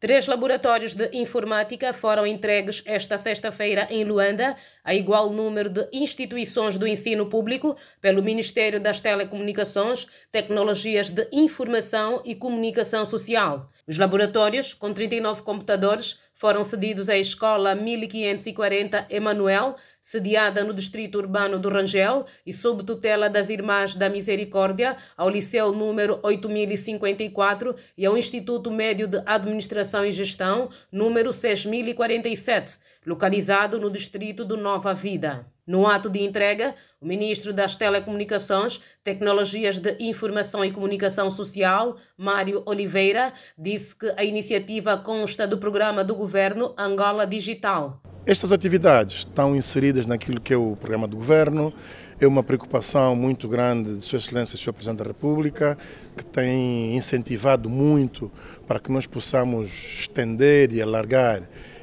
Três laboratórios de informática foram entregues esta sexta-feira em Luanda a igual número de instituições do ensino público pelo Ministério das Telecomunicações, Tecnologias de Informação e Comunicação Social. Os laboratórios, com 39 computadores, foram cedidos à Escola 1540 Emanuel, sediada no Distrito Urbano do Rangel e sob tutela das Irmãs da Misericórdia, ao Liceu número 8054 e ao Instituto Médio de Administração e Gestão número 6047, localizado no Distrito do Nova Vida. No ato de entrega, o ministro das Telecomunicações, Tecnologias de Informação e Comunicação Social, Mário Oliveira, disse que a iniciativa consta do programa do governo Angola Digital. Estas atividades estão inseridas naquilo que é o programa do governo, é uma preocupação muito grande de Sua Excelência, Sr. Presidente da República, que tem incentivado muito para que nós possamos estender e alargar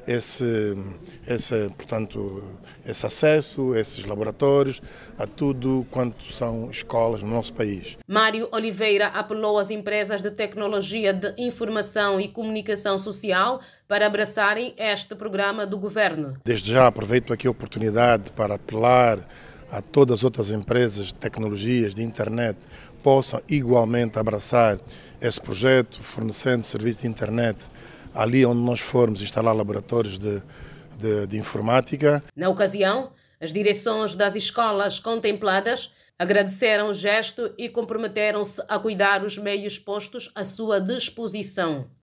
esse, esse, portanto, esse acesso, esses laboratórios, a tudo quanto são escolas no nosso país. Mário Oliveira apelou às empresas de tecnologia de informação e comunicação social para abraçarem este programa do governo. Desde já aproveito aqui a oportunidade para apelar a todas as outras empresas de tecnologias de internet possam igualmente abraçar esse projeto, fornecendo serviço de internet ali onde nós formos instalar laboratórios de, de, de informática. Na ocasião, as direções das escolas contempladas agradeceram o gesto e comprometeram-se a cuidar os meios postos à sua disposição.